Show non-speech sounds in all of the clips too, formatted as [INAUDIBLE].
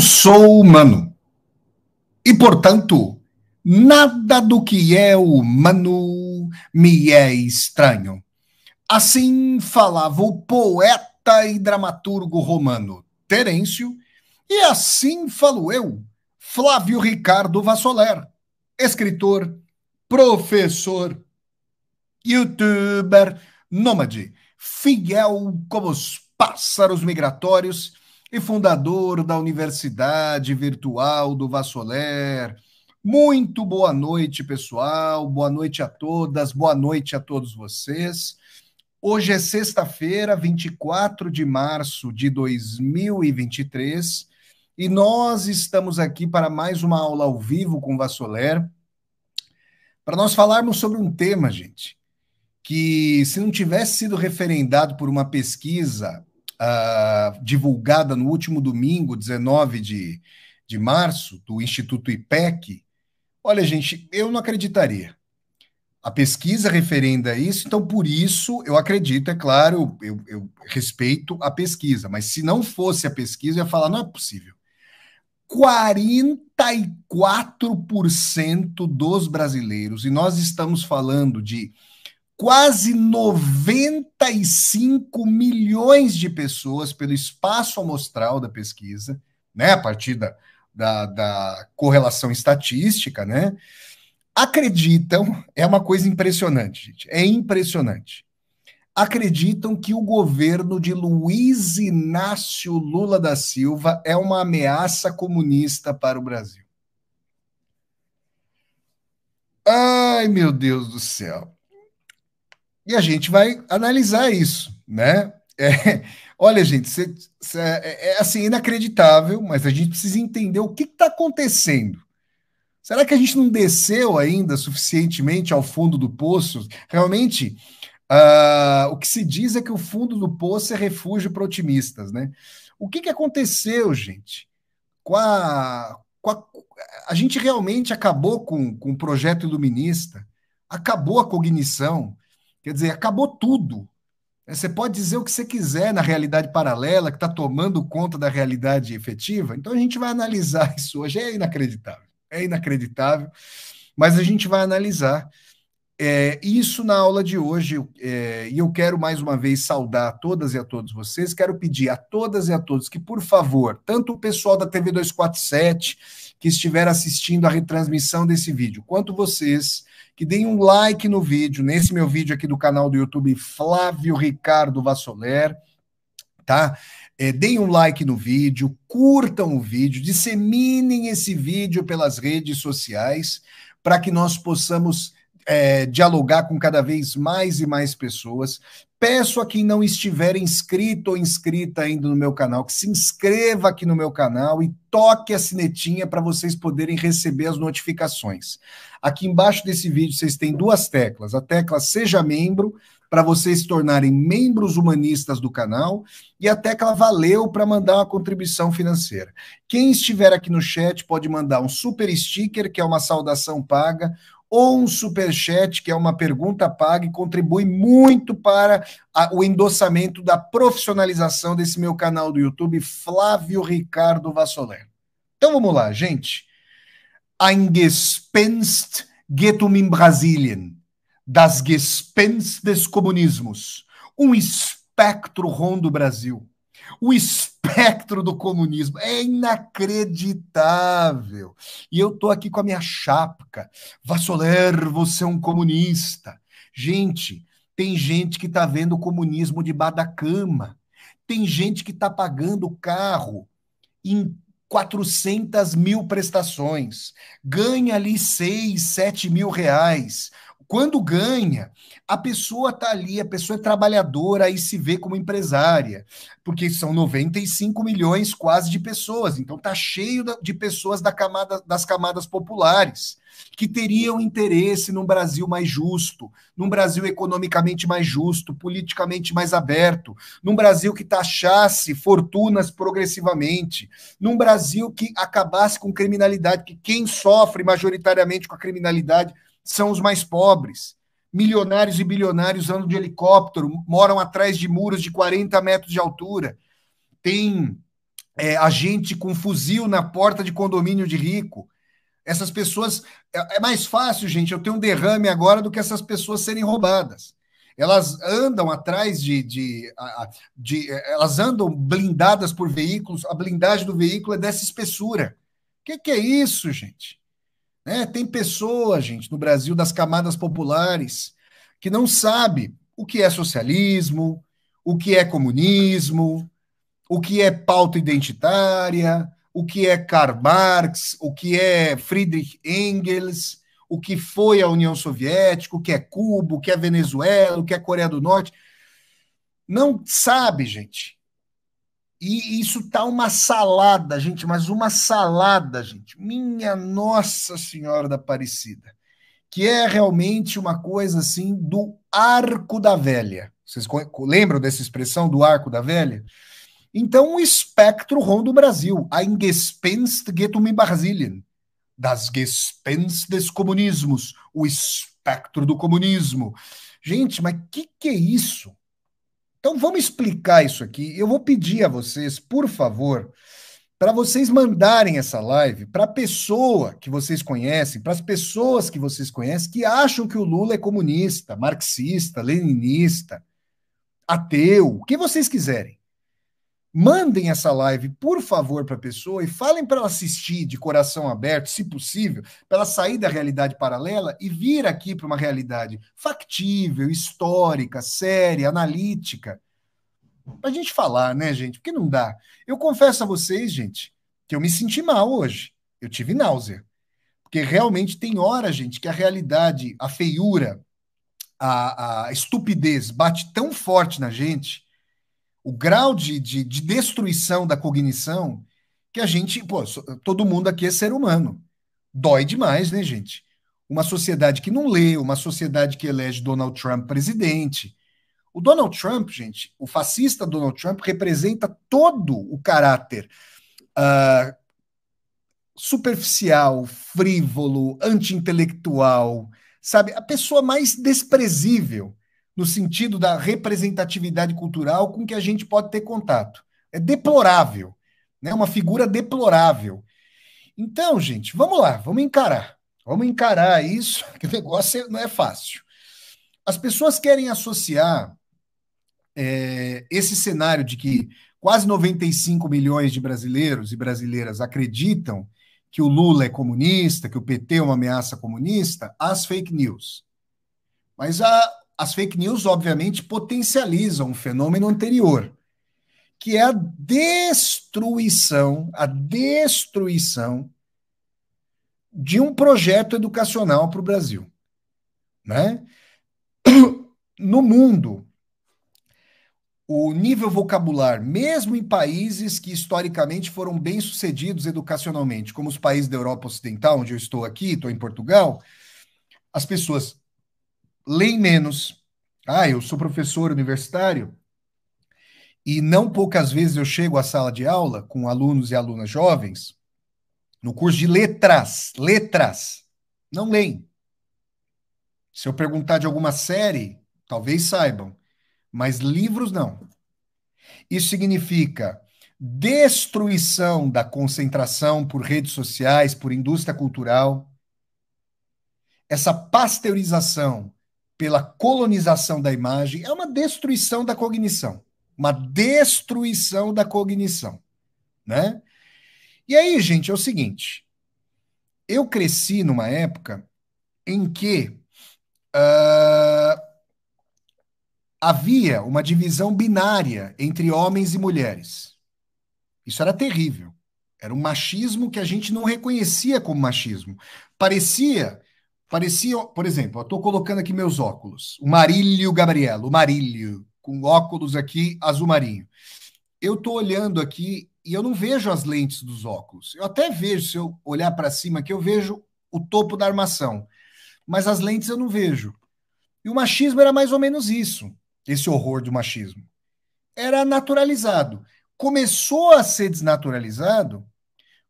sou humano. E, portanto, nada do que é humano me é estranho. Assim falava o poeta e dramaturgo romano Terêncio, e assim falo eu, Flávio Ricardo Vassoler, escritor, professor, youtuber, nômade, fiel como os pássaros migratórios e fundador da Universidade Virtual do Vassoler. Muito boa noite, pessoal. Boa noite a todas, boa noite a todos vocês. Hoje é sexta-feira, 24 de março de 2023, e nós estamos aqui para mais uma aula ao vivo com Vassoler, para nós falarmos sobre um tema, gente, que se não tivesse sido referendado por uma pesquisa uh, divulgada no último domingo, 19 de, de março, do Instituto IPEC, olha, gente, eu não acreditaria. A pesquisa referenda a isso, então por isso eu acredito, é claro, eu, eu respeito a pesquisa, mas se não fosse a pesquisa, eu ia falar, não é possível. 44% dos brasileiros, e nós estamos falando de quase 95 milhões de pessoas pelo espaço amostral da pesquisa, né, a partir da, da, da correlação estatística, né, acreditam, é uma coisa impressionante, gente, é impressionante. Acreditam que o governo de Luiz Inácio Lula da Silva é uma ameaça comunista para o Brasil. Ai, meu Deus do céu. E a gente vai analisar isso, né? É, [LAUGHS] olha, gente, cê, cê, é, é, é, assim inacreditável, mas a gente precisa entender o que está acontecendo. Será que a gente não desceu ainda suficientemente ao fundo do poço? Realmente, uh, o que se diz é que o fundo do poço é refúgio para otimistas, né? O que, que aconteceu, gente? Com a, com a, a gente realmente acabou com, com o projeto iluminista, acabou a cognição, Quer dizer, acabou tudo. Né? Você pode dizer o que você quiser na realidade paralela, que está tomando conta da realidade efetiva. Então a gente vai analisar [LAUGHS] isso hoje. É inacreditável. É inacreditável. Mas a gente vai analisar é, isso na aula de hoje. É, e eu quero mais uma vez saudar a todas e a todos vocês. Quero pedir a todas e a todos que, por favor, tanto o pessoal da TV 247 que estiver assistindo a retransmissão desse vídeo, quanto vocês que deem um like no vídeo, nesse meu vídeo aqui do canal do YouTube Flávio Ricardo Vassoler, tá? É, deem um like no vídeo, curtam o vídeo, disseminem esse vídeo pelas redes sociais para que nós possamos é, dialogar com cada vez mais e mais pessoas. Peço a quem não estiver inscrito ou inscrita ainda no meu canal que se inscreva aqui no meu canal e toque a sinetinha para vocês poderem receber as notificações. Aqui embaixo desse vídeo vocês têm duas teclas: a tecla Seja Membro, para vocês se tornarem membros humanistas do canal, e a tecla Valeu para mandar uma contribuição financeira. Quem estiver aqui no chat pode mandar um super sticker, que é uma saudação paga ou um superchat, que é uma pergunta paga e contribui muito para a, o endossamento da profissionalização desse meu canal do YouTube, Flávio Ricardo Vassoler. Então vamos lá, gente. Eingespenst Getum in Brasilien, das Gespens des Comunismos, um espectro rondo Brasil o espectro do comunismo. É inacreditável. E eu estou aqui com a minha chapca. Vassoler, você é um comunista. Gente, tem gente que está vendo o comunismo de da cama. Tem gente que está pagando carro em 400 mil prestações, ganha ali 6, 7 mil reais, quando ganha, a pessoa está ali, a pessoa é trabalhadora, aí se vê como empresária, porque são 95 milhões quase de pessoas, então está cheio de pessoas da camada, das camadas populares que teriam interesse num Brasil mais justo, num Brasil economicamente mais justo, politicamente mais aberto, num Brasil que taxasse fortunas progressivamente, num Brasil que acabasse com criminalidade, que quem sofre majoritariamente com a criminalidade são os mais pobres. Milionários e bilionários andam de helicóptero, moram atrás de muros de 40 metros de altura. Tem é, agente com fuzil na porta de condomínio de rico. Essas pessoas. É, é mais fácil, gente, eu tenho um derrame agora do que essas pessoas serem roubadas elas andam atrás de, de, de, de, é, Elas andam blindadas por veículos, a blindagem do veículo é dessa espessura. O que, que, é isso, gente? Né? Tem pessoa, gente, no Brasil das camadas populares que não sabe o que é socialismo, o que é comunismo, o que é pauta identitária, o que é Karl Marx, o que é Friedrich Engels, o que foi a União Soviética, o que é Cuba, o que é Venezuela, o que é Coreia do Norte. Não sabe, gente. E isso tá uma salada, gente, mas uma salada, gente. Minha Nossa Senhora da Aparecida. Que é realmente uma coisa assim do arco da velha. Vocês lembram dessa expressão do arco da velha? Então, o espectro rondo o Brasil, a Gespenst geht Brasilien, das Gespenst des Comunismos, o espectro do comunismo. Gente, mas que que é isso? Então vamos explicar isso aqui. Eu vou pedir a vocês, por favor, para vocês mandarem essa live para a pessoa que vocês conhecem, para as pessoas que vocês conhecem que acham que o Lula é comunista, marxista, leninista, ateu, o que vocês quiserem mandem essa live, por favor, para a pessoa e falem para ela assistir de coração aberto, se possível, para ela sair da realidade paralela e vir aqui para uma realidade factível, histórica, séria, analítica. Para a gente falar, né, gente? Porque não dá. Eu confesso a vocês, gente, que eu me senti mal hoje. Eu tive náusea. Porque realmente tem hora, gente, que a realidade, a feiura, a, a estupidez bate tão forte na gente o grau de, de, de destruição da cognição que a gente, pô, todo mundo aqui é ser humano. Dói demais, né, gente? Uma sociedade que não lê, uma sociedade que elege Donald Trump presidente. O Donald Trump, gente, o fascista Donald Trump representa todo o caráter uh, superficial, frívolo, anti-intelectual, sabe? A pessoa mais desprezível no sentido da representatividade cultural com que a gente pode ter contato. É deplorável, né? Uma figura deplorável. Então, gente, vamos lá, vamos encarar. Vamos encarar isso, [LAUGHS] que o negócio não é fácil. As pessoas querem associar é, esse cenário de que quase 95 milhões de brasileiros e brasileiras acreditam que o Lula é comunista, que o PT é uma ameaça comunista, às fake news. Mas a, as fake news, obviamente, potencializam um fenômeno anterior, que é a destruição, a destruição de um projeto educacional para o Brasil. Né? [CLEARS THROAT] No mundo, o nível vocabular, mesmo em países que historicamente foram bem-sucedidos educacionalmente, como os países da Europa Ocidental, onde eu estou aqui, estou em Portugal, as pessoas leem menos. Ah, eu sou professor universitário e não poucas vezes eu chego à sala de aula com alunos e alunas jovens no curso de letras, letras, não leem. Se eu perguntar de alguma série, talvez saibam, mas livros não. Isso significa destruição da concentração por redes sociais, por indústria cultural, essa pasteurização pela colonização da imagem é uma destruição da cognição. Uma destruição da cognição. Né? E aí, gente, é o seguinte. Eu cresci numa época em que uh, havia uma divisão binária entre homens e mulheres. Isso era terrível. Era um machismo que a gente não reconhecia como machismo. Parecia Parecia, por exemplo, estou colocando aqui meus óculos. O Marílio Gabriel, o Marílio, com óculos aqui azul marinho. Eu estou olhando aqui e eu não vejo as lentes dos óculos. Eu até vejo, se eu olhar para cima aqui, eu vejo o topo da armação. Mas as lentes eu não vejo. E o machismo era mais ou menos isso, esse horror do machismo. Era naturalizado. Começou a ser desnaturalizado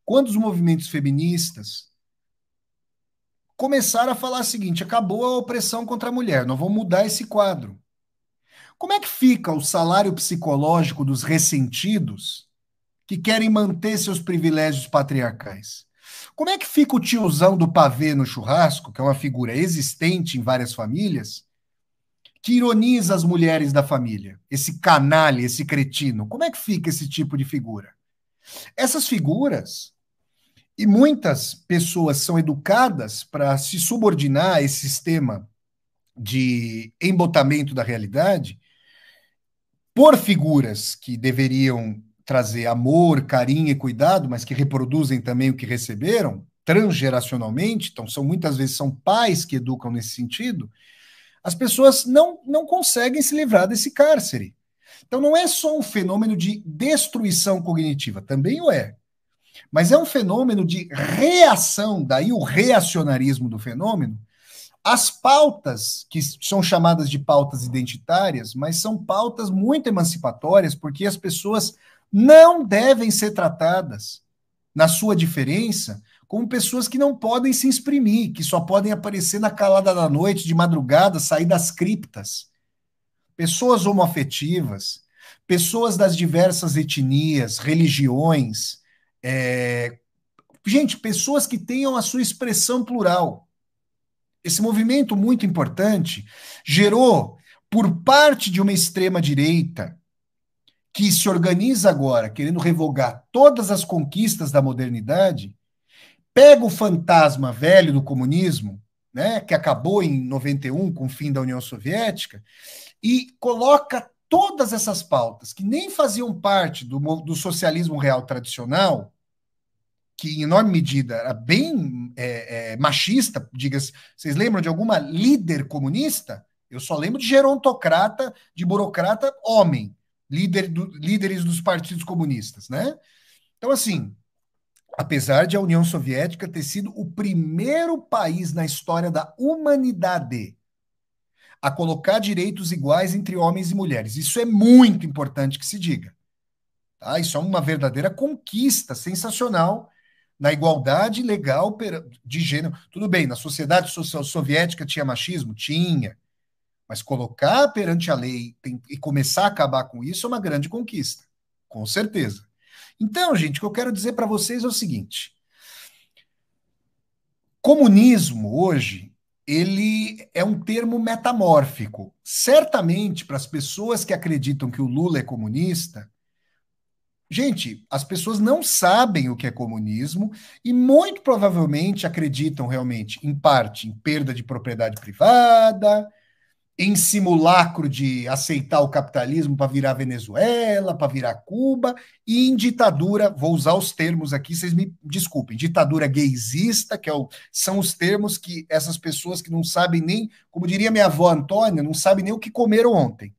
quando os movimentos feministas começaram a falar o seguinte: acabou a opressão contra a mulher, nós vamos mudar esse quadro. Como é que fica o salário psicológico dos ressentidos que querem manter seus privilégios patriarcais? Como é que fica o tiozão do pavê no churrasco, que é uma figura existente em várias famílias, que ironiza as mulheres da família? Esse canalha, esse cretino. Como é que fica esse tipo de figura? Essas figuras e muitas pessoas são educadas para se subordinar a esse sistema de embotamento da realidade por figuras que deveriam trazer amor, carinho e cuidado, mas que reproduzem também o que receberam transgeracionalmente, então são muitas vezes são pais que educam nesse sentido. As pessoas não não conseguem se livrar desse cárcere. Então não é só um fenômeno de destruição cognitiva, também o é, mas é um fenômeno de reação, daí o reacionarismo do fenômeno. As pautas, que são chamadas de pautas identitárias, mas são pautas muito emancipatórias, porque as pessoas não devem ser tratadas, na sua diferença, como pessoas que não podem se exprimir, que só podem aparecer na calada da noite, de madrugada, sair das criptas. Pessoas homoafetivas, pessoas das diversas etnias, religiões, é... Gente, pessoas que tenham a sua expressão plural. Esse movimento muito importante gerou, por parte de uma extrema-direita, que se organiza agora, querendo revogar todas as conquistas da modernidade, pega o fantasma velho do comunismo, né, que acabou em 91 com o fim da União Soviética, e coloca todas essas pautas que nem faziam parte do, do socialismo real tradicional, que em enorme medida era bem é, é, machista, diga-se, vocês lembram de alguma líder comunista? Eu só lembro de gerontocrata, de burocrata homem, líder do, líderes dos partidos comunistas, né? Então, assim, apesar de a União Soviética ter sido o primeiro país na história da humanidade a colocar direitos iguais entre homens e mulheres. Isso é muito importante que se diga. Tá? Isso é uma verdadeira conquista sensacional na igualdade legal de gênero. Tudo bem, na sociedade social soviética tinha machismo? Tinha. Mas colocar perante a lei tem, e começar a acabar com isso é uma grande conquista, com certeza. Então, gente, o que eu quero dizer para vocês é o seguinte: comunismo hoje ele é um termo metamórfico. Certamente, para as pessoas que acreditam que o Lula é comunista, gente, as pessoas não sabem o que é comunismo e muito provavelmente acreditam realmente, em parte, em perda de propriedade privada, em simulacro de aceitar o capitalismo para virar Venezuela, para virar Cuba, e em ditadura, vou usar os termos aqui, vocês me desculpem, ditadura gaysista, que é o, são os termos que essas pessoas que não sabem nem, como diria minha avó Antônia, não sabem nem o que comeram ontem.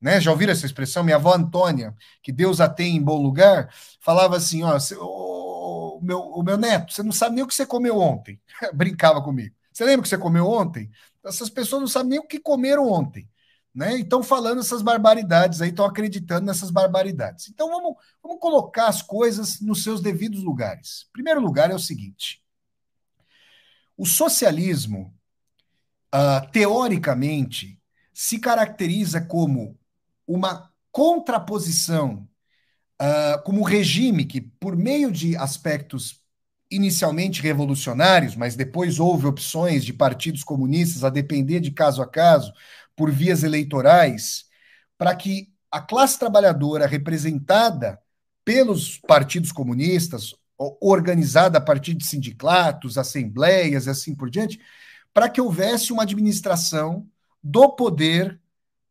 Né? Já ouviram essa expressão? Minha avó Antônia, que Deus a tem em bom lugar, falava assim: ó, meu, o meu neto, você não sabe nem o que você comeu ontem. [LAUGHS] Brincava comigo. Você lembra o que você comeu ontem? Essas pessoas não sabem nem o que comeram ontem. Né? Então falando essas barbaridades aí, estão acreditando nessas barbaridades. Então vamos, vamos colocar as coisas nos seus devidos lugares. Primeiro lugar é o seguinte: o socialismo, uh, teoricamente, se caracteriza como uma contraposição, uh, como um regime que, por meio de aspectos inicialmente revolucionários, mas depois houve opções de partidos comunistas, a depender de caso a caso, por vias eleitorais, para que a classe trabalhadora representada pelos partidos comunistas, organizada a partir de sindicatos, assembleias e assim por diante, para que houvesse uma administração do poder,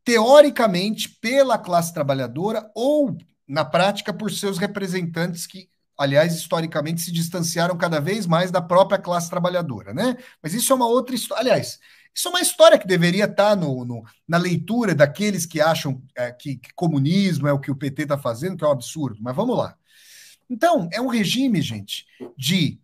teoricamente pela classe trabalhadora ou, na prática, por seus representantes que aliás, historicamente, se distanciaram cada vez mais da própria classe trabalhadora, né? Mas isso é uma outra história. Aliás, isso é uma história que deveria estar tá no, no na leitura daqueles que acham é, que, que, comunismo é o que o PT está fazendo, que é um absurdo, mas vamos lá. Então, é um regime, gente, de,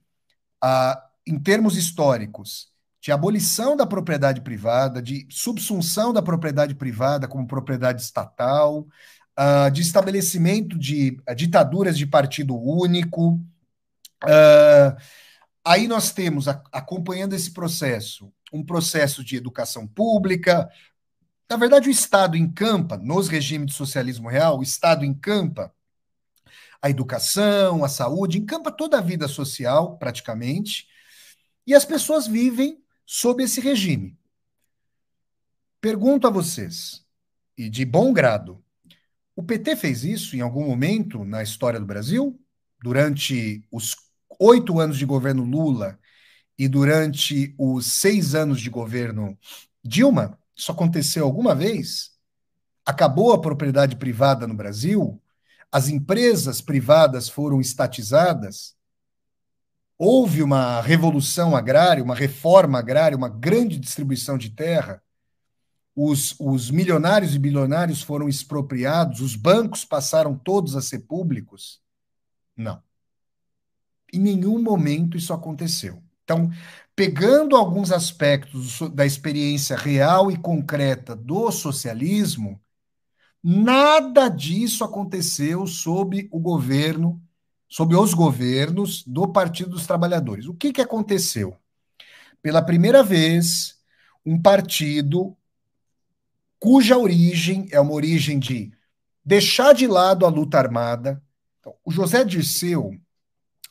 a ah, em termos históricos, de abolição da propriedade privada, de subsunção da propriedade privada como propriedade estatal, uh, de estabelecimento de eh, ditaduras de partido único. Uh, aí nós temos, a, acompanhando esse processo, um processo de educação pública. Na verdade, o Estado encampa, nos regimes de socialismo real, o Estado encampa a educação, a saúde, encampa toda a vida social, praticamente, e as pessoas vivem sob esse regime. Pergunto a vocês, e de bom grado, o PT fez isso em algum momento na história do Brasil? Durante os oito anos de governo Lula e durante os seis anos de governo Dilma? Isso aconteceu alguma vez? Acabou a propriedade privada no Brasil? As empresas privadas foram estatizadas? Houve uma revolução agrária, uma reforma agrária, uma grande distribuição de terra? os, os milionários e bilionários foram expropriados, os bancos passaram todos a ser públicos? Não. Em nenhum momento isso aconteceu. Então, pegando alguns aspectos da experiência real e concreta do socialismo, nada disso aconteceu sob o governo, sob os governos do Partido dos Trabalhadores. O que, que aconteceu? Pela primeira vez, um partido cuja origem é uma origem de deixar de lado a luta armada. Então, o José Dirceu,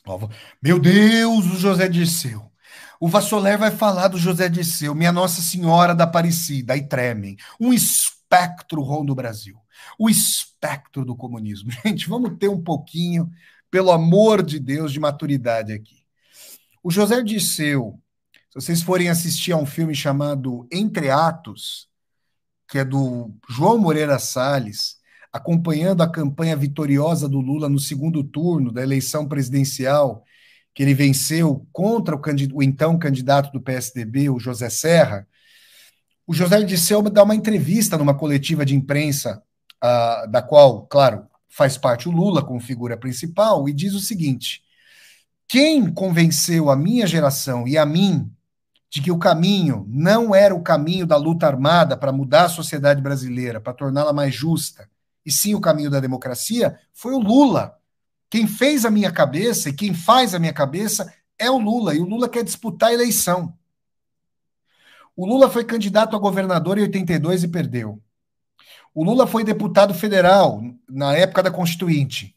ó, meu Deus, o José Dirceu. O Vassoler vai falar do José Dirceu, minha Nossa Senhora da Aparecida, e tremem. Um espectro rondo Brasil, o espectro do comunismo. [LAUGHS] Gente, vamos ter um pouquinho, pelo amor de Deus, de maturidade aqui. O José Dirceu, se vocês forem assistir a um filme chamado Entre Atos, que é do João Moreira Salles, acompanhando a campanha vitoriosa do Lula no segundo turno da eleição presidencial, que ele venceu contra o, o então candidato do PSDB, o José Serra, o José Disseu dá uma entrevista numa coletiva de imprensa, uh, da qual, claro, faz parte o Lula como figura principal, e diz o seguinte: quem convenceu a minha geração e a mim de que o caminho não era o caminho da luta armada para mudar a sociedade brasileira, para torná-la mais justa, e sim o caminho da democracia, foi o Lula. Quem fez a minha cabeça e quem faz a minha cabeça é o Lula, e o Lula quer disputar a eleição. O Lula foi candidato a governador em 82 e perdeu. O Lula foi deputado federal na época da Constituinte.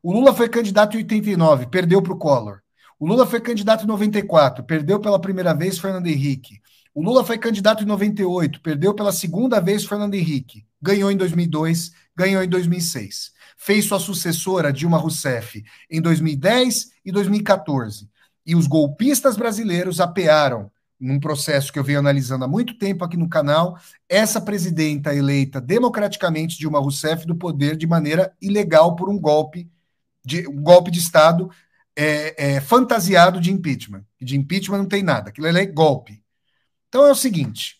O Lula foi candidato em 89, perdeu para o Collor. O Lula foi candidato em 94, perdeu pela primeira vez Fernando Henrique. O Lula foi candidato em 98, perdeu pela segunda vez Fernando Henrique. Ganhou em 2002, ganhou em 2006. Fez sua sucessora Dilma Rousseff em 2010 e 2014. E os golpistas brasileiros apearam num processo que eu venho analisando há muito tempo aqui no canal, essa presidenta eleita democraticamente Dilma Rousseff do poder de maneira ilegal por um golpe de um golpe de estado é, é, fantasiado de impeachment. E de impeachment não tem nada, aquilo é golpe. Então é o seguinte: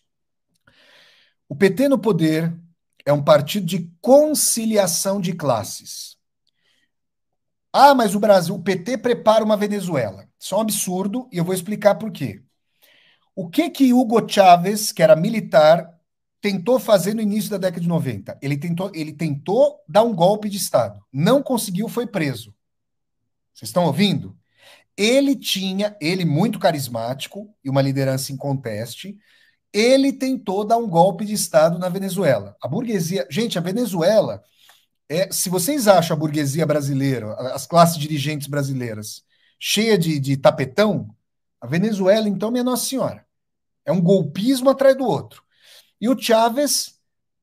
o PT no poder é um partido de conciliação de classes. Ah, mas o Brasil, o PT prepara uma Venezuela. Isso é um absurdo e eu vou explicar por quê. O que que Hugo Chávez, que era militar, tentou fazer no início da década de 90? Ele tentou, ele tentou dar um golpe de Estado. Não conseguiu, foi preso. Vocês estão ouvindo? Ele tinha, ele muito carismático e uma liderança em conteste, ele tentou dar um golpe de Estado na Venezuela. A burguesia. Gente, a Venezuela. É, se vocês acham a burguesia brasileira, as classes dirigentes brasileiras, cheia de, de tapetão, a Venezuela, então, minha Nossa Senhora. É um golpismo atrás do outro. E o Chávez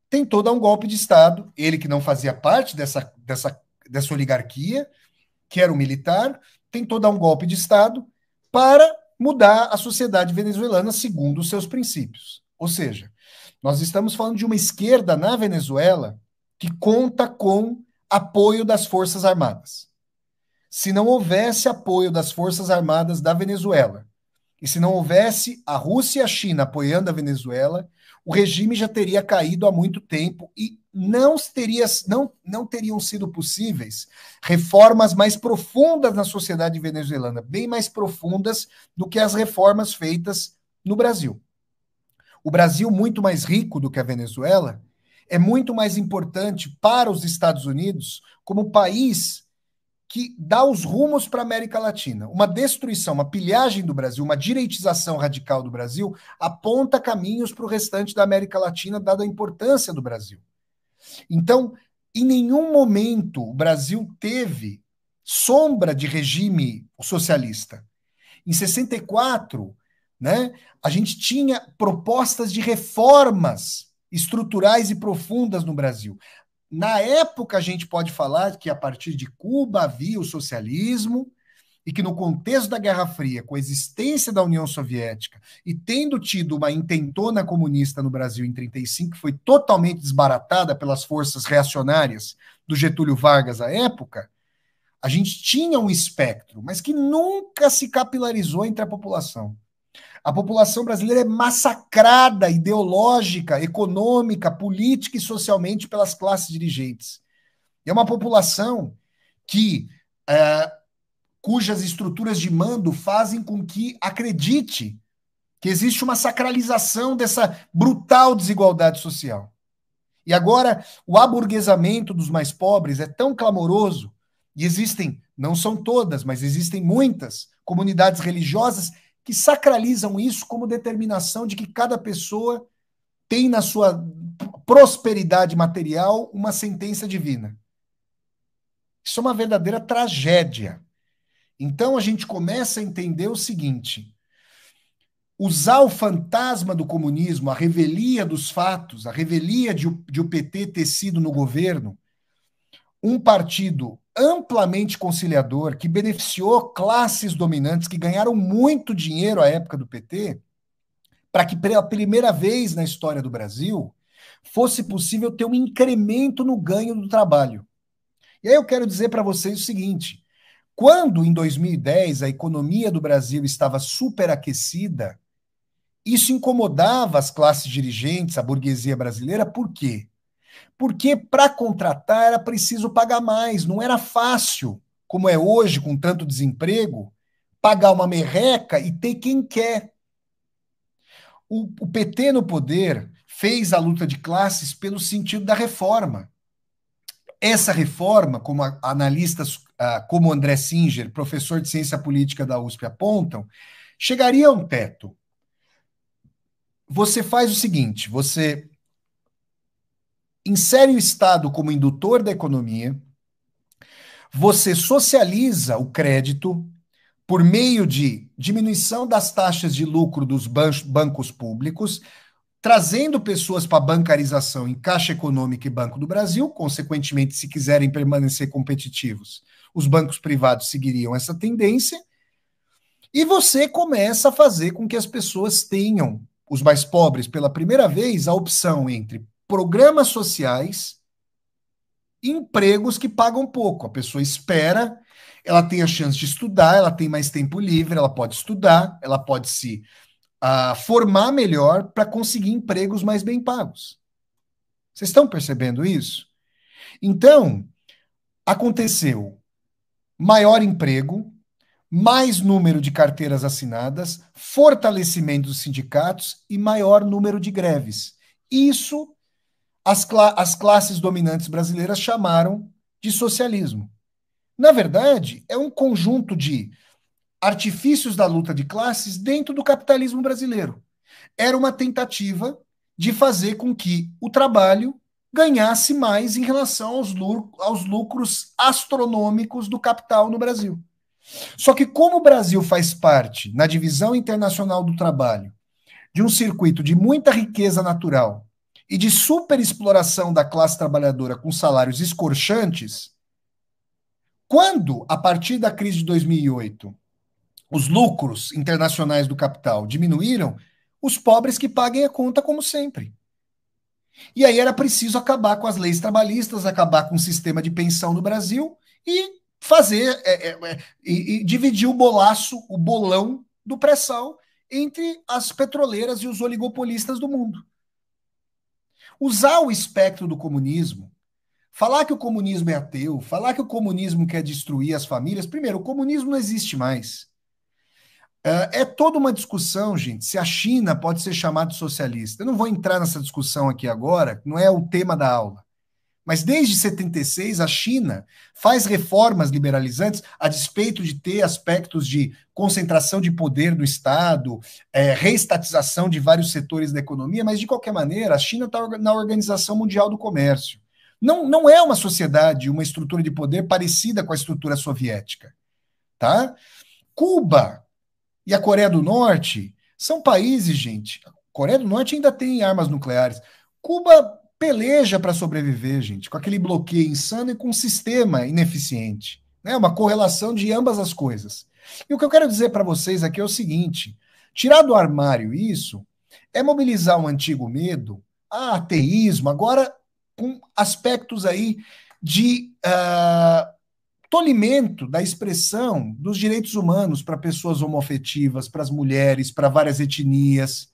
tentou dar um golpe de Estado, ele que não fazia parte dessa, dessa, dessa oligarquia, que era o militar, tentou dar um golpe de Estado para mudar a sociedade venezuelana segundo os seus princípios. Ou seja, nós estamos falando de uma esquerda na Venezuela que conta com apoio das Forças Armadas. Se não houvesse apoio das Forças Armadas da Venezuela, e se não houvesse a Rússia e a China apoiando a Venezuela, o regime já teria caído há muito tempo e não, teria, não, não teriam sido possíveis reformas mais profundas na sociedade venezuelana, bem mais profundas do que as reformas feitas no Brasil. O Brasil, muito mais rico do que a Venezuela, é muito mais importante para os Estados Unidos como país que dá os rumos para a América Latina. Uma destruição, uma pilhagem do Brasil, uma direitização radical do Brasil aponta caminhos para o restante da América Latina, dada a importância do Brasil. Então, em nenhum momento o Brasil teve sombra de regime socialista. Em 64, né, a gente tinha propostas de reformas estruturais e profundas no Brasil. Na época, a gente pode falar que a partir de Cuba havia o socialismo, e que no contexto da Guerra Fria, com a existência da União Soviética e tendo tido uma intentona comunista no Brasil em 35, que foi totalmente desbaratada pelas forças reacionárias do Getúlio Vargas à época, a gente tinha um espectro, mas que nunca se capilarizou entre a população. A população brasileira é massacrada ideológica, econômica, política e socialmente pelas classes dirigentes. É uma população que eh, cujas estruturas de mando fazem com que acredite que existe uma sacralização dessa brutal desigualdade social. E agora, o aburguesamento dos mais pobres é tão clamoroso, e existem, não são todas, mas existem muitas comunidades religiosas que sacralizam isso como determinação de que cada pessoa tem na sua prosperidade material uma sentença divina. Isso é uma verdadeira tragédia. Então a gente começa a entender o seguinte: usar o fantasma do comunismo, a revelia dos fatos, a revelia de, de o PT ter sido no governo, um partido amplamente conciliador que beneficiou classes dominantes que ganharam muito dinheiro à época do PT, para que pela primeira vez na história do Brasil fosse possível ter um incremento no ganho do trabalho. E aí eu quero dizer para vocês o seguinte: quando, em 2010, a economia do Brasil estava superaquecida, isso incomodava as classes dirigentes, a burguesia brasileira, por quê? Porque para contratar era preciso pagar mais, não era fácil, como é hoje, com tanto desemprego, pagar uma merreca e ter quem quer. O, o PT no poder fez a luta de classes pelo sentido da reforma. Essa reforma, como analistas ah, como André Singer, professor de ciência política da USP, apontam, chegaria a um teto. Você faz o seguinte: você insere o Estado como indutor da economia, você socializa o crédito por meio de diminuição das taxas de lucro dos bancos públicos, trazendo pessoas para bancarização em Caixa Econômica e Banco do Brasil, consequentemente, se quiserem permanecer competitivos, os bancos privados seguiriam essa tendência. E você começa a fazer com que as pessoas tenham, os mais pobres, pela primeira vez, a opção entre programas sociais e empregos que pagam pouco. A pessoa espera, ela tem a chance de estudar, ela tem mais tempo livre, ela pode estudar, ela pode se a formar melhor para conseguir empregos mais bem pagos. Vocês estão percebendo isso? Então, aconteceu maior emprego, mais número de carteiras assinadas, fortalecimento dos sindicatos e maior número de greves. Isso as, cla as classes dominantes brasileiras chamaram de socialismo. Na verdade, é um conjunto de artifícios da luta de classes dentro do capitalismo brasileiro. Era uma tentativa de fazer com que o trabalho ganhasse mais em relação aos, aos lucros astronômicos do capital no Brasil. Só que, como o Brasil faz parte, na divisão internacional do trabalho, de um circuito de muita riqueza natural e de superexploração da classe trabalhadora com salários escorchantes, quando, a partir da crise de 2008, os lucros internacionais do capital diminuíram, os pobres que paguem a conta, como sempre. E aí era preciso acabar com as leis trabalhistas, acabar com o sistema de pensão no Brasil e fazer é, é, é, e, e dividir o bolaço, o bolão do pré-sal entre as petroleiras e os oligopolistas do mundo. Usar o espectro do comunismo, falar que o comunismo é ateu, falar que o comunismo quer destruir as famílias. Primeiro, o comunismo não existe mais. É, é toda uma discussão, gente, se a China pode ser chamada de socialista. Eu não vou entrar nessa discussão aqui agora, não é o tema da aula. Mas desde 76, a China faz reformas liberalizantes, a despeito de ter aspectos de concentração de poder do Estado, é, reestatização de vários setores da economia, mas de qualquer maneira, a China está na Organização Mundial do Comércio. Não, não é uma sociedade, uma estrutura de poder parecida com a estrutura soviética. Tá? Cuba e a Coreia do Norte são países, gente. A Coreia do Norte ainda tem armas nucleares. Cuba peleja para sobreviver, gente, com aquele bloqueio insano e com um sistema ineficiente. Né? Uma correlação de ambas as coisas. E o que eu quero dizer para vocês aqui é o seguinte: tirar do armário isso é mobilizar um antigo medo, ah, ateísmo, agora com aspectos aí de. Uh, tolimento da expressão dos direitos humanos para pessoas homofetivas, para as mulheres, para várias etnias,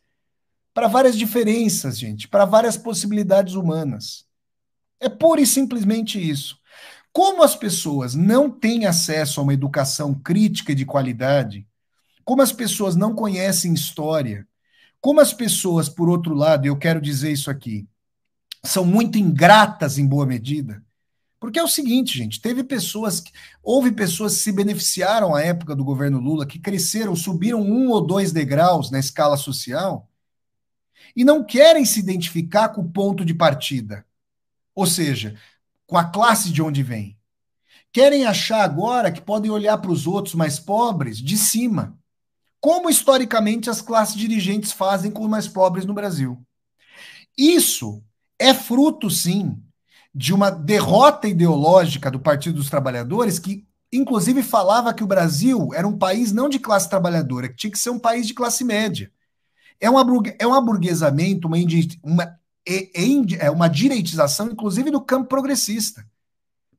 para várias diferenças, gente, para várias possibilidades humanas. É pura e simplesmente isso. Como as pessoas não têm acesso a uma educação crítica e de qualidade, como as pessoas não conhecem história, como as pessoas, por outro lado, eu quero dizer isso aqui, são muito ingratas em boa medida, porque é o seguinte, gente, teve pessoas, houve pessoas que se beneficiaram à época do governo Lula, que cresceram, subiram um ou dois degraus na escala social e não querem se identificar com o ponto de partida, ou seja, com a classe de onde vem. Querem achar agora que podem olhar para os outros mais pobres de cima, como historicamente as classes dirigentes fazem com os mais pobres no Brasil. Isso é fruto, sim, de uma derrota ideológica do Partido dos Trabalhadores, que inclusive falava que o Brasil era um país não de classe trabalhadora, que tinha que ser um país de classe média. É um, é um aburguesamento, uma, uma, é uma direitização, inclusive, do campo progressista,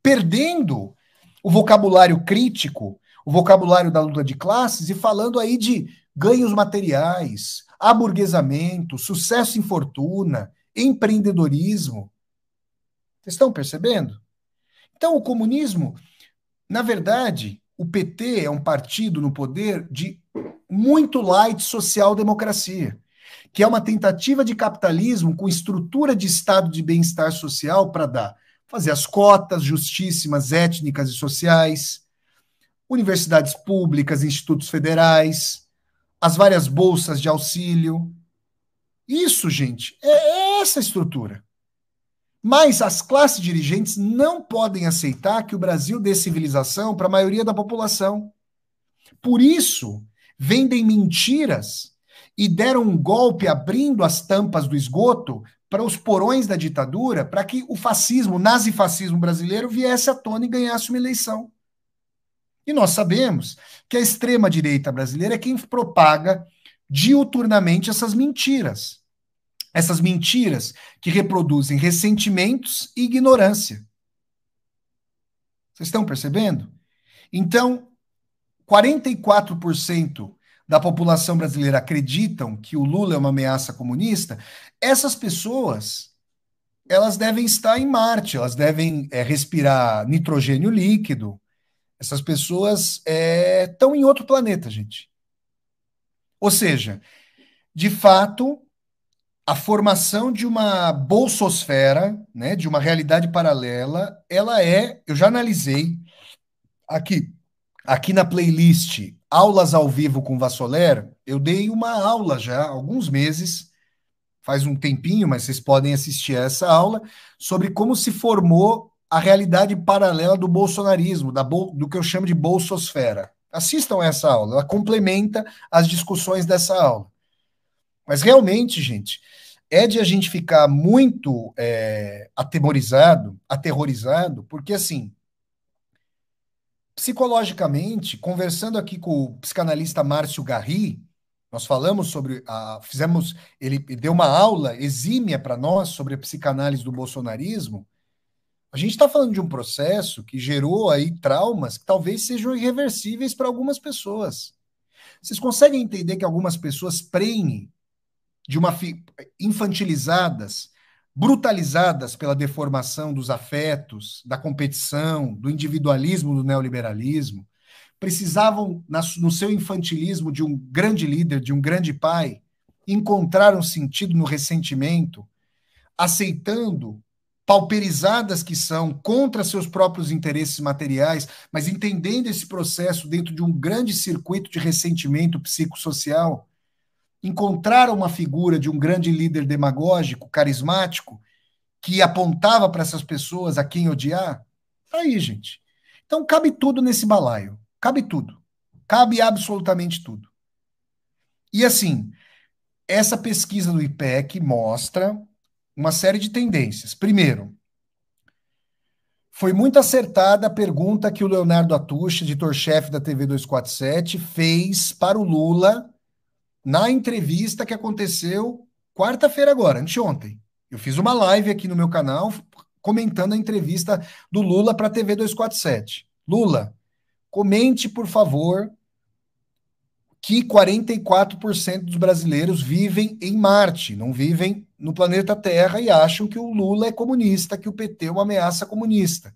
perdendo o vocabulário crítico, o vocabulário da luta de classes e falando aí de ganhos materiais, aburguesamento, sucesso em fortuna, empreendedorismo. Vocês estão percebendo? Então, o comunismo, na verdade, o PT é um partido no poder de muito light social-democracia, que é uma tentativa de capitalismo com estrutura de estado de bem-estar social para dar, fazer as cotas justíssimas étnicas e sociais, universidades públicas, institutos federais, as várias bolsas de auxílio. Isso, gente, é essa estrutura. Mas as classes dirigentes não podem aceitar que o Brasil dê civilização para a maioria da população. Por isso, vendem mentiras e deram um golpe abrindo as tampas do esgoto para os porões da ditadura, para que o fascismo, o nazifascismo brasileiro viesse à tona e ganhasse uma eleição. E nós sabemos que a extrema direita brasileira é quem propaga diuturnamente essas mentiras essas mentiras que reproduzem ressentimentos e ignorância. Vocês estão percebendo? Então, 44% da população brasileira acreditam que o Lula é uma ameaça comunista, essas pessoas elas devem estar em Marte, elas devem é, respirar nitrogênio líquido. Essas pessoas estão eh, é, em outro planeta, gente. Ou seja, de fato, a formação de uma bolsosfera, né, de uma realidade paralela, ela é, eu já analisei aqui, aqui na playlist Aulas ao vivo com Vassoler, eu dei uma aula já há alguns meses, faz um tempinho, mas vocês podem assistir essa aula sobre como se formou a realidade paralela do bolsonarismo, da bol, do que eu chamo de bolsosfera. Assistam essa aula, ela complementa as discussões dessa aula. Mas realmente, gente, é de a gente ficar muito é, atemorizado, aterrorizado, porque assim, psicologicamente, conversando aqui com o psicanalista Márcio Garri, nós falamos sobre a, fizemos, ele deu uma aula exímia para nós sobre a psicanálise do bolsonarismo. A gente está falando de um processo que gerou aí traumas que talvez sejam irreversíveis para algumas pessoas. Vocês conseguem entender que algumas pessoas preem de uma infantilizadas, brutalizadas pela deformação dos afetos, da competição, do individualismo do neoliberalismo, precisavam no seu infantilismo de um grande líder, de um grande pai, encontrar um sentido no ressentimento, aceitando pauperizadas que são contra seus próprios interesses materiais, mas entendendo esse processo dentro de um grande circuito de ressentimento psicossocial encontrar uma figura de um grande líder demagógico, carismático, que apontava para essas pessoas a quem odiar? Tá aí, gente. Então cabe tudo nesse balaio. Cabe tudo. Cabe absolutamente tudo. E assim, essa pesquisa do IPEC mostra uma série de tendências. Primeiro, foi muito acertada a pergunta que o Leonardo Atucha, editor-chefe da TV 247, fez para o Lula na entrevista que aconteceu quarta-feira agora, anteontem. Eu fiz uma live aqui no meu canal comentando a entrevista do Lula para a TV 247. Lula, comente, por favor, que 44% dos brasileiros vivem em Marte, não vivem no planeta Terra e acham que o Lula é comunista, que o PT é uma ameaça comunista.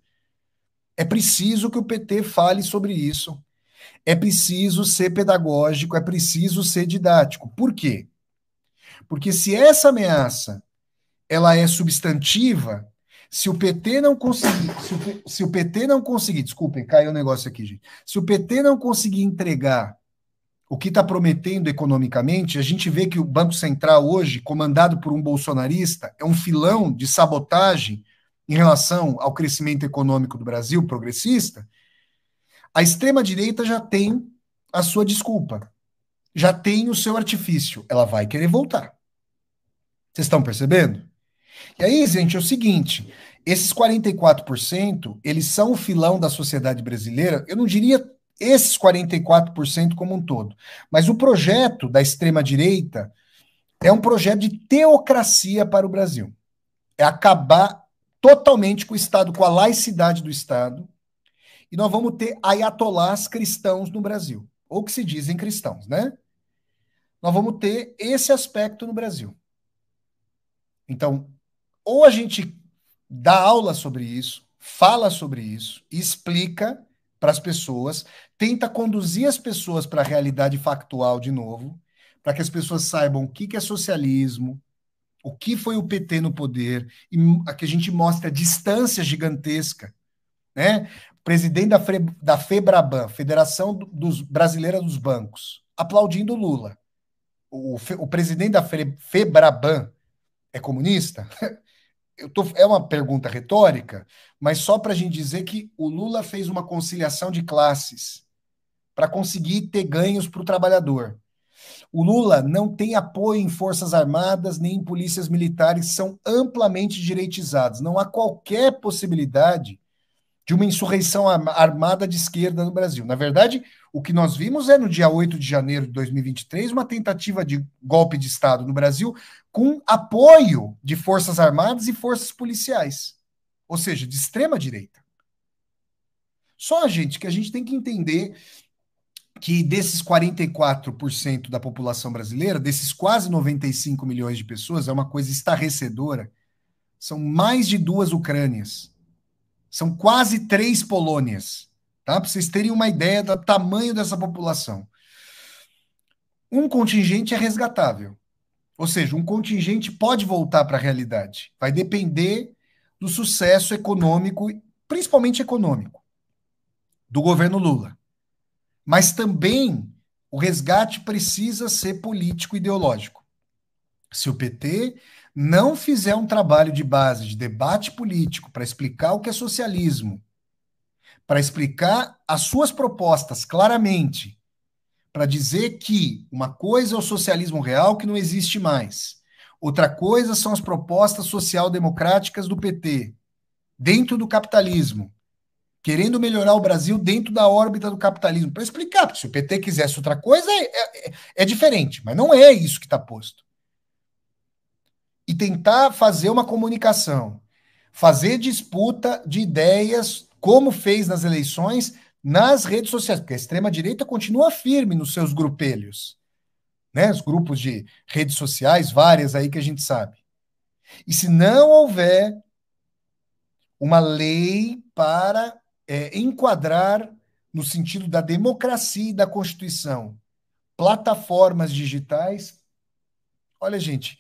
É preciso que o PT fale sobre isso é preciso ser pedagógico, é preciso ser didático. Por quê? Porque se essa ameaça ela é substantiva, se o PT não conseguir, se o, se o PT não conseguir, desculpem, caiu o um negócio aqui, gente. Se o PT não conseguir entregar o que está prometendo economicamente, a gente vê que o Banco Central hoje, comandado por um bolsonarista, é um filão de sabotagem em relação ao crescimento econômico do Brasil progressista, a extrema-direita já tem a sua desculpa, já tem o seu artifício, ela vai querer voltar. Vocês estão percebendo? E aí, gente, é o seguinte: esses 44%, eles são o filão da sociedade brasileira, eu não diria esses 44% como um todo, mas o projeto da extrema-direita é um projeto de teocracia para o Brasil. É acabar totalmente com o Estado, com a laicidade do Estado, e nós vamos ter ayatolás cristãos no Brasil, ou que se dizem cristãos, né? Nós vamos ter esse aspecto no Brasil. Então, ou a gente dá aula sobre isso, fala sobre isso, explica para as pessoas, tenta conduzir as pessoas para a realidade factual de novo, para que as pessoas saibam o que, é socialismo, o que foi o PT no poder, e que a gente mostra a distância gigantesca né? Presidente da, Fre da FEBRABAN, Federação dos Brasileira dos Bancos, aplaudindo Lula. O, o presidente da Fre FEBRABAN é comunista? [LAUGHS] Tô, é uma pergunta retórica, mas só para a gente dizer que o Lula fez uma conciliação de classes para conseguir ter ganhos para o trabalhador. O Lula não tem apoio em Forças Armadas nem em polícias militares, são amplamente direitizados. Não há qualquer possibilidade de uma insurreição armada de esquerda no Brasil. Na verdade, o que nós vimos é no dia 8 de janeiro de 2023 uma tentativa de golpe de Estado no Brasil com apoio de forças armadas e forças policiais, ou seja, de extrema direita. Só a gente que a gente tem que entender que desses 44% da população brasileira, desses quase 95 milhões de pessoas, é uma coisa estarrecedora. São mais de duas Ucrânias são quase três Polônias, tá? Para vocês terem uma ideia do tamanho dessa população. Um contingente é resgatável, ou seja, um contingente pode voltar para a realidade. Vai depender do sucesso econômico, principalmente econômico, do governo Lula. Mas também o resgate precisa ser político-ideológico. Se o PT não fizer um trabalho de base, de debate político, para explicar o que é socialismo, para explicar as suas propostas claramente, para dizer que uma coisa é o socialismo real que não existe mais, outra coisa são as propostas social-democráticas do PT, dentro do capitalismo, querendo melhorar o Brasil dentro da órbita do capitalismo. Para explicar, porque se o PT quisesse outra coisa, é, é, é diferente, mas não é isso que está posto e tentar fazer uma comunicação, fazer disputa de ideias, como fez nas eleições, nas redes sociais, porque a extrema-direita continua firme nos seus grupelhos, né? os grupos de redes sociais, várias aí que a gente sabe. E se não houver uma lei para é, enquadrar, no sentido da democracia e da Constituição, plataformas digitais, olha, gente,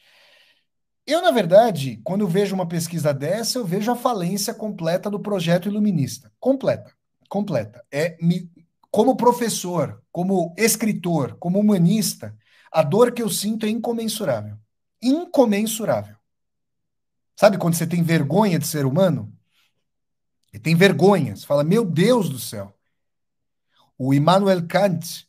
eu, na verdade, quando eu vejo uma pesquisa dessa, eu vejo a falência completa do projeto iluminista. Completa, completa. É como professor, como escritor, como humanista, a dor que eu sinto é incomensurável. Incomensurável. Sabe quando você tem vergonha de ser humano? E tem vergonha, você fala, meu Deus do céu. O Immanuel Kant,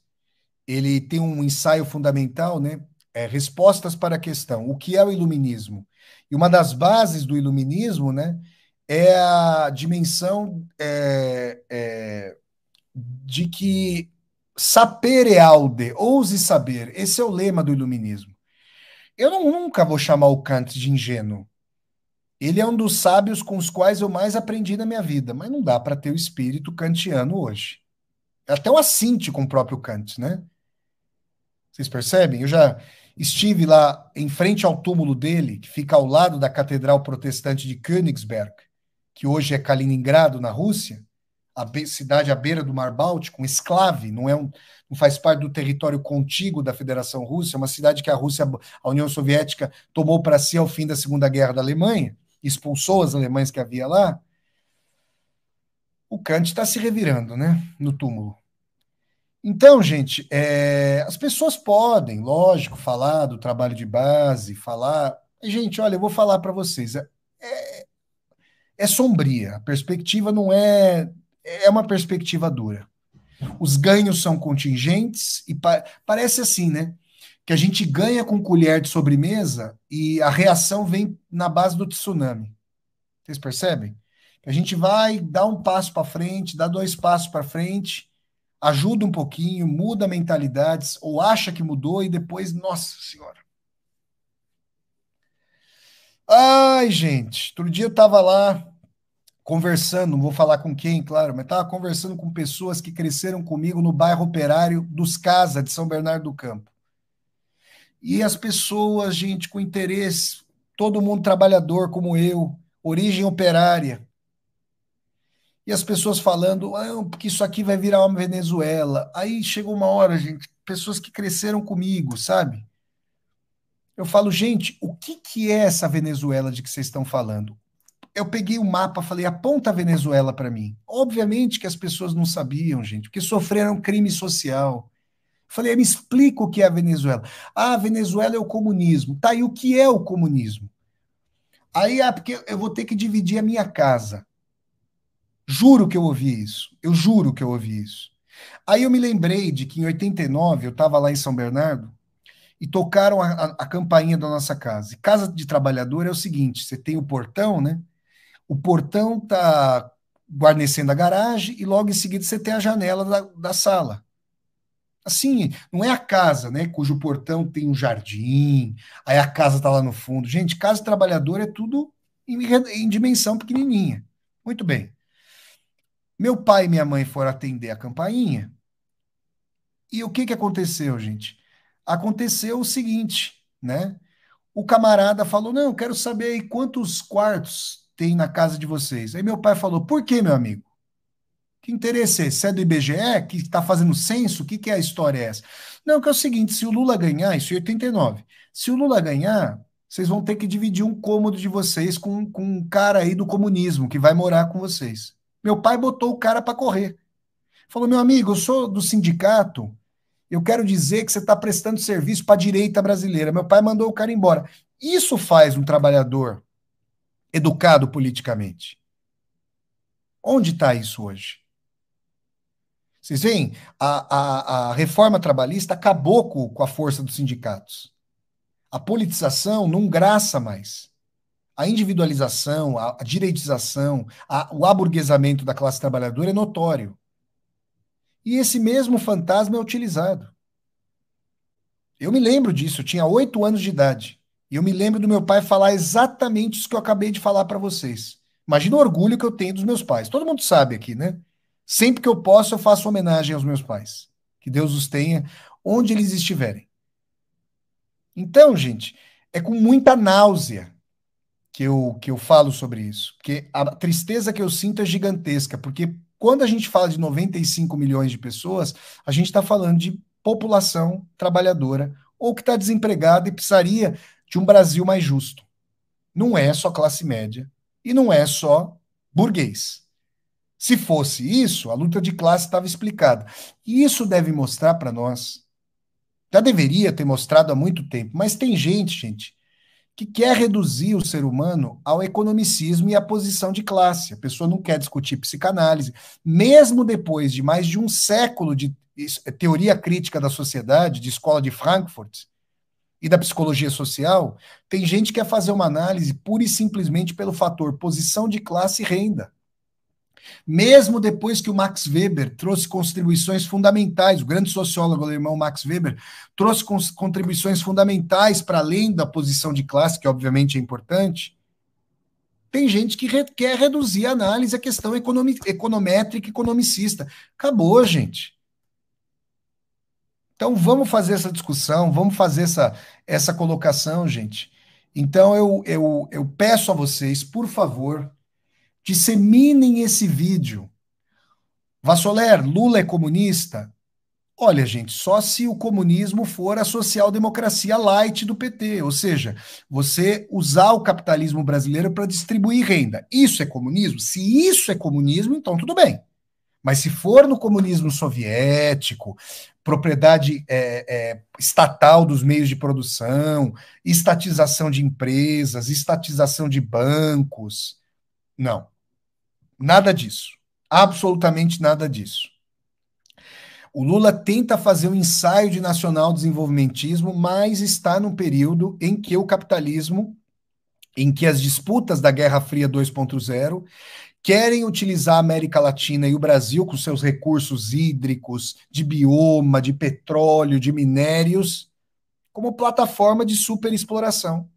ele tem um ensaio fundamental, né? é, respostas para a questão: o que é o iluminismo? E uma das bases do iluminismo né, é a dimensão é, é, de que sapere é aude, ouse saber. Esse é o lema do iluminismo. Eu não, nunca vou chamar o Kant de ingênuo. Ele é um dos sábios com os quais eu mais aprendi na minha vida, mas não dá para ter o espírito kantiano hoje. Até eu assinte com o próprio Kant, né? Vocês percebem? Eu já Estive lá em frente ao túmulo dele, que fica ao lado da Catedral Protestante de Königsberg, que hoje é Kaliningrado, na Rússia, a cidade à beira do Mar Báltico, um esclave, não, é um, não faz parte do território contíguo da Federação Russa, é uma cidade que a Rússia, a União Soviética, tomou para si ao fim da Segunda Guerra da Alemanha, expulsou as alemães que havia lá. O Kant está se revirando, né, no túmulo. Então, gente, é, as pessoas podem, lógico, falar do trabalho de base, falar. Gente, olha, eu vou falar para vocês. É, é, é, sombria. A perspectiva não é. É uma perspectiva dura. Os ganhos são contingentes e pa parece assim, né? Que a gente ganha com colher de sobremesa e a reação vem na base do tsunami. Vocês percebem? A gente vai, dar um passo para frente, dá dois passos para frente ajuda um pouquinho, muda mentalidades, ou acha que mudou e depois, nossa senhora. Ai, gente, outro dia eu estava lá conversando, não vou falar com quem, claro, mas estava conversando com pessoas que cresceram comigo no bairro operário dos Casa, de São Bernardo do Campo. E as pessoas, gente, com interesse, todo mundo trabalhador como eu, origem operária, e as pessoas falando ah, porque isso aqui vai virar uma Venezuela. Aí chegou uma hora, gente, pessoas que cresceram comigo, sabe? Eu falo, gente, o que, que é essa Venezuela de que vocês estão falando? Eu peguei o um mapa, falei, aponta a Venezuela para mim. Obviamente que as pessoas não sabiam, gente, porque sofreram crime social. Falei, me explica o que é a Venezuela. Ah, a Venezuela é o comunismo. Tá, e o que é o comunismo? Aí, ah, porque eu vou ter que dividir a minha casa. Juro que eu ouvi isso. Eu juro que eu ouvi isso. Aí eu me lembrei de que em 89 eu estava lá em São Bernardo e tocaram a, a, a, campainha da nossa casa. E casa de trabalhador é o seguinte: você tem o portão, né? O portão tá guarnecendo a garagem e logo em seguida você tem a janela da, da sala. Assim, não é a casa, né? Cujo portão tem um jardim, aí a casa tá lá no fundo. Gente, casa de trabalhador é tudo em, em dimensão pequenininha. Muito bem. Meu pai e minha mãe foram atender a campainha. E o que, que aconteceu, gente? Aconteceu o seguinte, né? O camarada falou: Não, quero saber aí quantos quartos tem na casa de vocês. Aí meu pai falou: Por que, meu amigo? Que interesse é esse? É do IBGE que está fazendo censo? O que, que é a história é essa? Não, que é o seguinte: se o Lula ganhar, isso em é 89, se o Lula ganhar, vocês vão ter que dividir um cômodo de vocês com, com um cara aí do comunismo que vai morar com vocês. Meu pai botou o cara para correr. Falou: meu amigo, eu sou do sindicato, eu quero dizer que você está prestando serviço para a direita brasileira. Meu pai mandou o cara embora. Isso faz um trabalhador educado politicamente. Onde está isso hoje? Vocês veem, a, a, a reforma trabalhista acabou com, com a força dos sindicatos. A politização não graça mais a individualização, a, direitização, a, o aburguesamento da classe trabalhadora é notório. E esse mesmo fantasma é utilizado. Eu me lembro disso, eu tinha oito anos de idade. E eu me lembro do meu pai falar exatamente isso que eu acabei de falar para vocês. Imagina o orgulho que eu tenho dos meus pais. Todo mundo sabe aqui, né? Sempre que eu posso, eu faço homenagem aos meus pais. Que Deus os tenha, onde eles estiverem. Então, gente, é com muita náusea que eu, que eu falo sobre isso. Porque a tristeza que eu sinto é gigantesca, porque quando a gente fala de 95 milhões de pessoas, a gente está falando de população trabalhadora ou que está desempregada e precisaria de um Brasil mais justo. Não é só classe média e não é só burguês. Se fosse isso, a luta de classe estava explicada. E isso deve mostrar para nós. Já deveria ter mostrado há muito tempo, mas tem gente, gente, que quer reduzir o ser humano ao economicismo e à posição de classe. A pessoa não quer discutir psicanálise, mesmo depois de mais de um século de teoria crítica da sociedade, de escola de Frankfurt e da psicologia social, tem gente que quer fazer uma análise pura e simplesmente pelo fator posição de classe e renda. Mesmo depois que o Max Weber trouxe contribuições fundamentais, o grande sociólogo alemão Max Weber trouxe contribuições fundamentais para além da posição de classe, que obviamente é importante, tem gente que re quer reduzir a análise à questão economi econométrica e economicista. Acabou, gente. Então vamos fazer essa discussão, vamos fazer essa, essa colocação, gente. Então eu, eu, eu peço a vocês, por favor, Disseminem esse vídeo. Vassoler, Lula é comunista? Olha, gente, só se o comunismo for a social-democracia light do PT, ou seja, você usar o capitalismo brasileiro para distribuir renda. Isso é comunismo? Se isso é comunismo, então tudo bem. Mas se for no comunismo soviético, propriedade é, é, estatal dos meios de produção, estatização de empresas, estatização de bancos, não. Nada disso. Absolutamente nada disso. O Lula tenta fazer um ensaio de nacional desenvolvimentismo, mas está num período em que o capitalismo, em que as disputas da Guerra Fria 2.0 querem utilizar a América Latina e o Brasil com seus recursos hídricos, de bioma, de petróleo, de minérios, como plataforma de superexploração.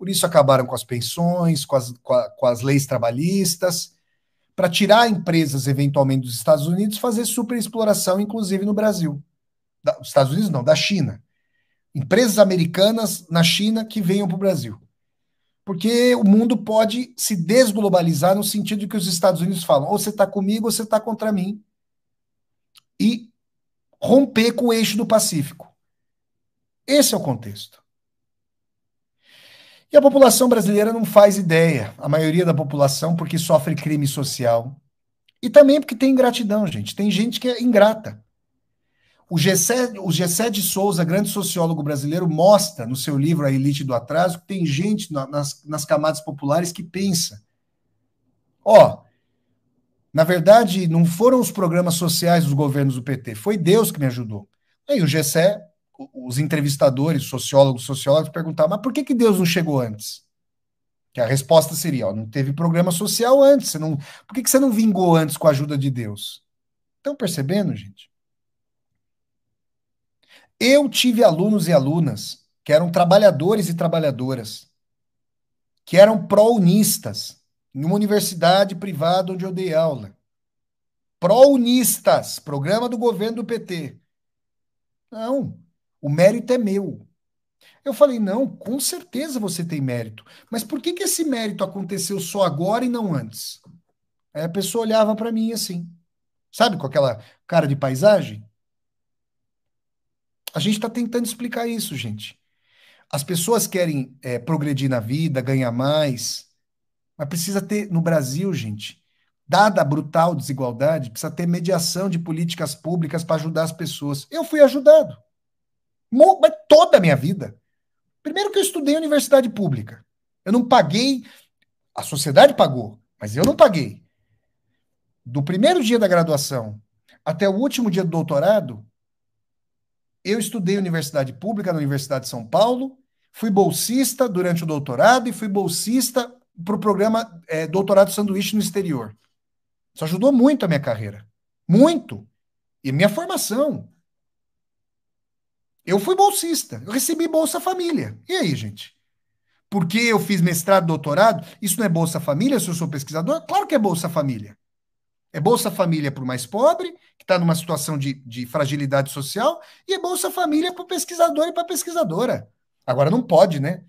Por isso acabaram com as pensões, com as, com, a, com as leis trabalhistas, para tirar empresas eventualmente dos Estados Unidos, fazer superexploração, inclusive no Brasil. Da, dos Estados Unidos não, da China. Empresas americanas na China que venham para o Brasil. Porque o mundo pode se desglobalizar no sentido de que os Estados Unidos falam: ou você está comigo ou você está contra mim. E romper com o eixo do Pacífico. Esse é o contexto. E a população brasileira não faz ideia, a maioria da população, porque sofre crime social. E também porque tem ingratidão, gente. Tem gente que é ingrata. O Gessé, o Gessé de Souza, grande sociólogo brasileiro, mostra no seu livro A Elite do Atraso que tem gente na, nas, nas camadas populares que pensa: ó, na verdade, não foram os programas sociais dos governos do PT, foi Deus que me ajudou. Aí o Gessé os entrevistadores, sociólogos, sociólogos perguntavam, mas por que, que Deus não chegou antes? Que a resposta seria, ó, não teve programa social antes, não, por que, que você não vingou antes com a ajuda de Deus? Estão percebendo, gente? Eu tive alunos e alunas que eram trabalhadores e trabalhadoras, que eram pró-unistas, numa universidade privada onde eu dei aula. Pró-unistas, programa do governo do PT. Não, o mérito é meu. Eu falei, não, com certeza você tem mérito. Mas por que, que esse mérito aconteceu só agora e não antes? Aí a pessoa olhava para mim assim, sabe, com aquela cara de paisagem. A gente está tentando explicar isso, gente. As pessoas querem é, progredir na vida, ganhar mais, mas precisa ter, no Brasil, gente, dada a brutal desigualdade, precisa ter mediação de políticas públicas para ajudar as pessoas. Eu fui ajudado toda a minha vida. Primeiro que eu estudei universidade pública. Eu não paguei, a sociedade pagou, mas eu não paguei. Do primeiro dia da graduação até o último dia do doutorado, eu estudei universidade pública na Universidade de São Paulo, fui bolsista durante o doutorado e fui bolsista para o programa é, Doutorado Sanduíche no Exterior. Isso ajudou muito a minha carreira. Muito. E minha formação. Eu fui bolsista, eu recebi Bolsa Família. E aí, gente? Porque eu fiz mestrado, doutorado, isso não é Bolsa Família se eu sou pesquisador? Claro que é Bolsa Família. É Bolsa Família para o mais pobre, que está numa situação de, de fragilidade social, e é Bolsa Família para o pesquisador e para a pesquisadora. Agora não pode, né?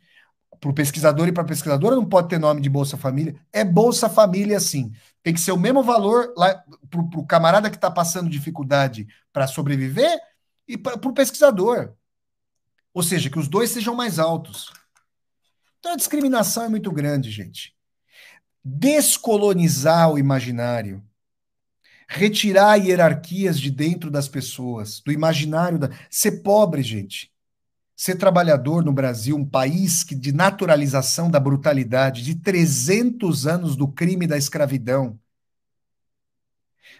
Para o pesquisador e para a pesquisadora não pode ter nome de Bolsa Família. É Bolsa Família, sim. Tem que ser o mesmo valor lá para o camarada que está passando dificuldade para sobreviver e para o pesquisador. Ou seja, que os dois sejam mais altos. Então a discriminação é muito grande, gente. Descolonizar o imaginário. Retirar hierarquias de dentro das pessoas, do imaginário. Da... Ser pobre, gente. Ser trabalhador no Brasil, um país que, de naturalização da brutalidade, de 300 anos do crime da escravidão.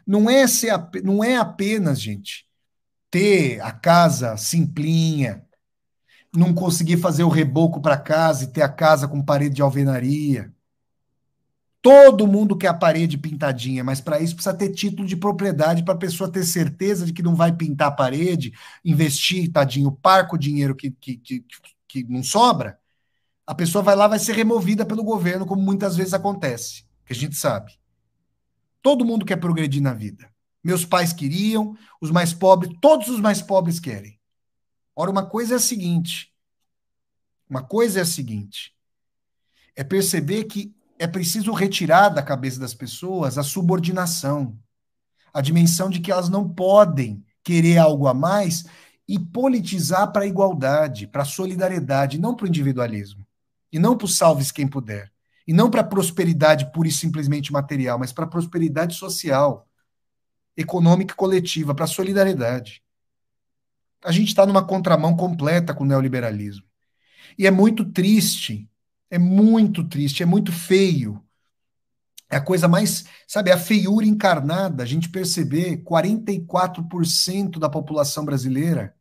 Não é, ser, não é apenas, gente, ter a casa simplinha, não conseguir fazer o reboco para casa e ter a casa com parede de alvenaria. Todo mundo quer a parede pintadinha, mas para isso precisa ter título de propriedade para a pessoa ter certeza de que não vai pintar a parede, investir, tadinho, parco o dinheiro que, que, que, que não sobra. A pessoa vai lá, vai ser removida pelo governo, como muitas vezes acontece, que a gente sabe. Todo mundo quer progredir na vida. Meus pais queriam, os mais pobres, todos os mais pobres querem. Ora, uma coisa é a seguinte: uma coisa é a seguinte, é perceber que é preciso retirar da cabeça das pessoas a subordinação, a dimensão de que elas não podem querer algo a mais e politizar para a igualdade, para a solidariedade, não para o individualismo, e não para o salve quem puder, e não para a prosperidade pura e simplesmente material, mas para a prosperidade social econômica e coletiva, para a solidariedade. A gente está numa contramão completa com o neoliberalismo. E é muito triste, é muito triste, é muito feio. É a coisa mais, sabe, é a feiura encarnada, a gente perceber 44% da população brasileira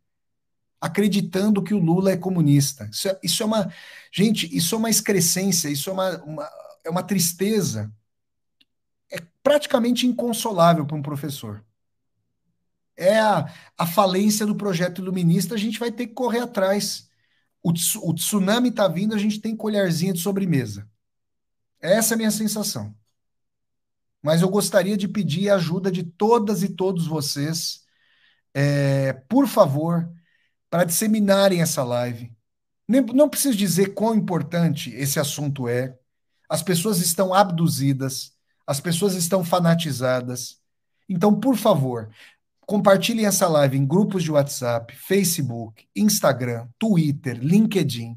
acreditando que o Lula é comunista. Isso é, isso é uma, gente, isso é uma excrescência, isso é uma, uma é uma tristeza é praticamente inconsolável para um professor. É a, a falência do projeto iluminista, a gente vai ter que correr atrás. O, o tsunami está vindo, a gente tem colherzinha de sobremesa. Essa é a minha sensação. Mas eu gostaria de pedir a ajuda de todas e todos vocês, é, por favor, para disseminarem essa live. Nem, não preciso dizer quão importante esse assunto é. As pessoas estão abduzidas as pessoas estão fanatizadas. Então, por favor, compartilhem essa live em grupos de WhatsApp, Facebook, Instagram, Twitter, LinkedIn.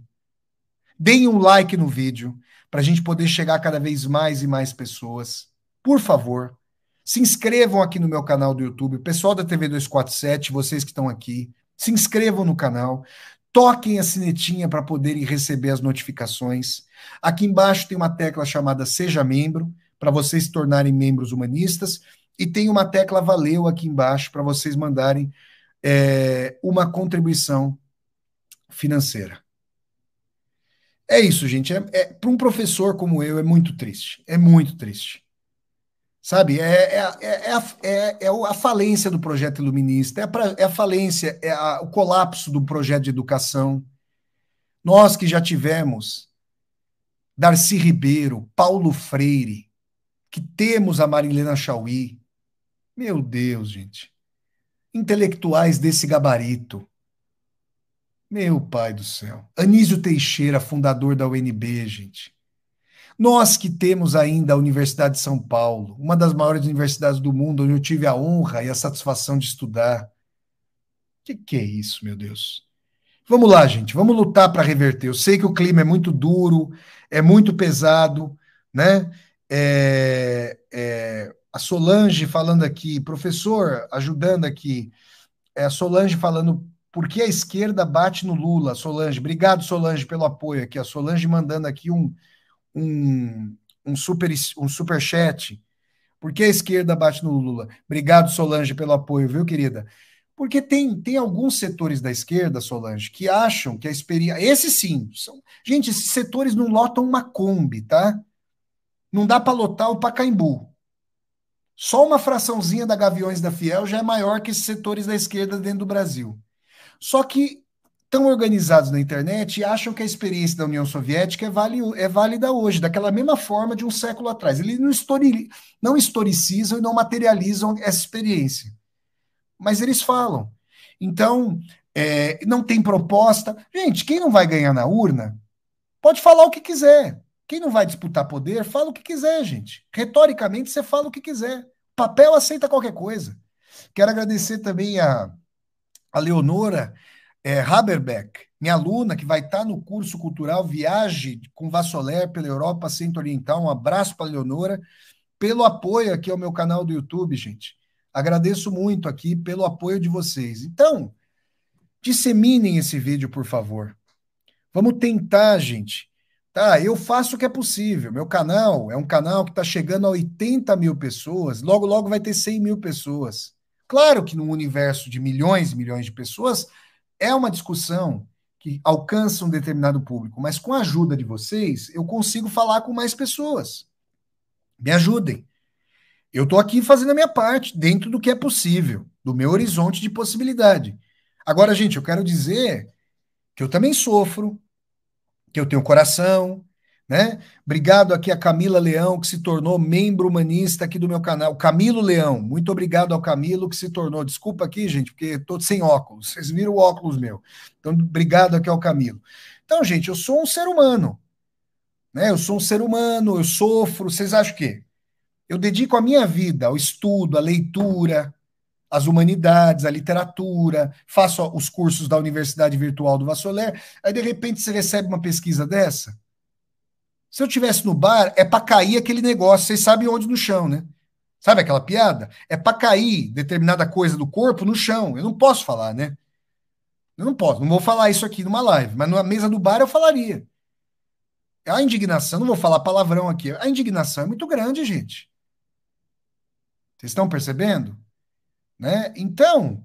Deem um like no vídeo para a gente poder chegar cada vez mais e mais pessoas. Por favor, se inscrevam aqui no meu canal do YouTube. Pessoal da TV 247, vocês que estão aqui, se inscrevam no canal. Toquem a sinetinha para poderem receber as notificações. Aqui embaixo tem uma tecla chamada Seja Membro para vocês se tornarem membros humanistas. E tem uma tecla valeu aqui embaixo para vocês mandarem é, uma contribuição financeira. É isso, gente. É, é para um professor como eu, é muito triste. É muito triste. Sabe? É, é, é, é, a, é, é a falência do projeto iluminista, é a, pra, é a falência, é a, o colapso do projeto de educação. Nós que já tivemos Darcy Ribeiro, Paulo Freire, que temos a Marilena Chauí. Meu Deus, gente. Intelectuais desse gabarito. Meu pai do céu. Anísio Teixeira, fundador da UNB, gente. Nós que temos ainda a Universidade de São Paulo, uma das maiores universidades do mundo, onde eu tive a honra e a satisfação de estudar. O que, que é isso, meu Deus? Vamos lá, gente, vamos lutar para reverter. Eu sei que o clima é muito duro, é muito pesado, né? É, é, a Solange falando aqui, professor, ajudando aqui. É, a Solange falando por que a esquerda bate no Lula, Solange. Obrigado, Solange, pelo apoio aqui. A Solange mandando aqui um, um, um, super, um super chat. Por que a esquerda bate no Lula? Obrigado, Solange, pelo apoio, viu, querida? Porque tem, tem alguns setores da esquerda, Solange, que acham que a experiência. Esse sim. São... Gente, esses setores não lotam uma Kombi, tá? não dá para lotar o Pacaembu. Só uma fraçãozinha da Gaviões da Fiel já é maior que esses setores da esquerda dentro do Brasil. Só que estão organizados na internet e acham que a experiência da União Soviética é, vale, é válida hoje, daquela mesma forma de um século atrás. Eles não, histori, não historicizam e não materializam essa experiência. Mas eles falam. Então, é, não tem proposta. Gente, quem não vai ganhar na urna pode falar o que quiser. Quem não vai disputar poder, fala o que quiser, gente. Retoricamente, você fala o que quiser. Papel aceita qualquer coisa. Quero agradecer também a, a Leonora é, Haberbeck, minha aluna, que vai estar tá no curso cultural Viagem com Vassoler pela Europa Centro-Oriental. Um abraço para a Leonora, pelo apoio aqui ao meu canal do YouTube, gente. Agradeço muito aqui pelo apoio de vocês. Então, disseminem esse vídeo, por favor. Vamos tentar, gente, Tá, eu faço o que é possível. Meu canal é um canal que está chegando a 80 mil pessoas, logo, logo vai ter 100 mil pessoas. Claro que num universo de milhões e milhões de pessoas, é uma discussão que alcança um determinado público, mas com a ajuda de vocês, eu consigo falar com mais pessoas. Me ajudem. Eu estou aqui fazendo a minha parte, dentro do que é possível, do meu horizonte de possibilidade. Agora, gente, eu quero dizer que eu também sofro, que eu tenho coração, né? Obrigado aqui a Camila Leão, que se tornou membro humanista aqui do meu canal. Camilo Leão, muito obrigado ao Camilo, que se tornou. Desculpa aqui, gente, porque estou sem óculos. Vocês viram o óculos meu. Então, obrigado aqui ao Camilo. Então, gente, eu sou um ser humano. Né? Eu sou um ser humano, eu sofro. Vocês acham o quê? Eu dedico a minha vida ao estudo, à leitura, as humanidades, a literatura, faço os cursos da Universidade Virtual do Vassoler, aí de repente você recebe uma pesquisa dessa. Se eu tivesse no bar, é para cair aquele negócio, vocês sabem onde no chão, né? Sabe aquela piada? É para cair determinada coisa do corpo no chão. Eu não posso falar, né? Eu não posso, não vou falar isso aqui numa live, mas na mesa do bar eu falaria. A indignação, não vou falar palavrão aqui, a indignação é muito grande, gente. Vocês estão percebendo? Né? Então,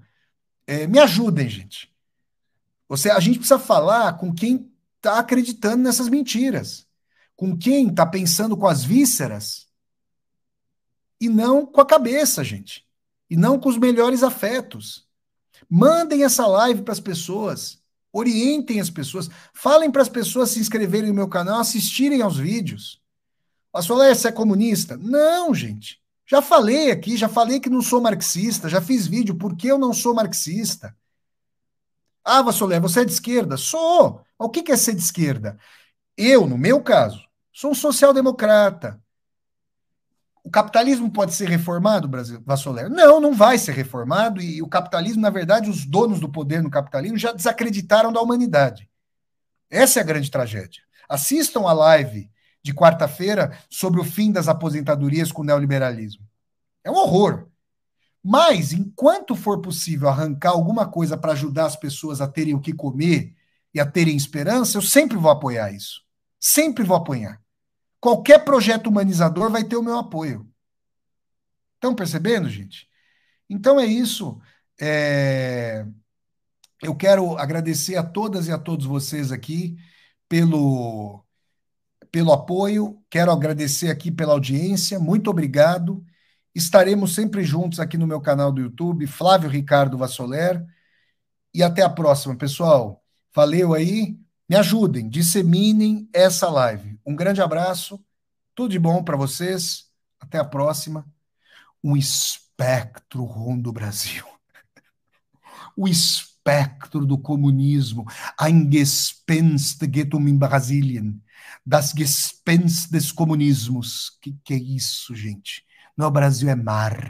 é, me ajudem, gente. Você, a gente precisa falar com quem está acreditando nessas mentiras, com quem está pensando com as vísceras e não com a cabeça, gente, e não com os melhores afetos. Mandem essa live para as pessoas, orientem as pessoas, falem para as pessoas se inscreverem no meu canal, assistirem aos vídeos. A sua você é comunista? Não, gente. Já falei aqui, já falei que não sou marxista, já fiz vídeo porque eu não sou marxista. Ah, Vassolé, você é de esquerda? Sou. Mas o que é ser de esquerda? Eu, no meu caso, sou um social-democrata. O capitalismo pode ser reformado, Brasil, Vassolé? Não, não vai ser reformado. E o capitalismo, na verdade, os donos do poder no capitalismo já desacreditaram da humanidade. Essa é a grande tragédia. Assistam a live de quarta-feira sobre o fim das aposentadorias com o neoliberalismo. É um horror. Mas, enquanto for possível arrancar alguma coisa para ajudar as pessoas a terem o que comer e a terem esperança, eu sempre vou apoiar isso. Sempre vou apoiar. Qualquer projeto humanizador vai ter o meu apoio. Estão percebendo, gente? Então é isso. É... Eu quero agradecer a todas e a todos vocês aqui pelo pelo apoio, quero agradecer aqui pela audiência, muito obrigado. Estaremos sempre juntos aqui no meu canal do YouTube, Flávio Ricardo Vassoler. E até a próxima, pessoal. Valeu aí. Me ajudem, disseminem essa live. Um grande abraço, tudo de bom para vocês. Até a próxima. Um espectro rom do Brasil. O espectro do comunismo. Ein Gespenst geht um in Brasilien das Gespens des Comunismos. Que que é isso, gente? Não, o Brasil é mar.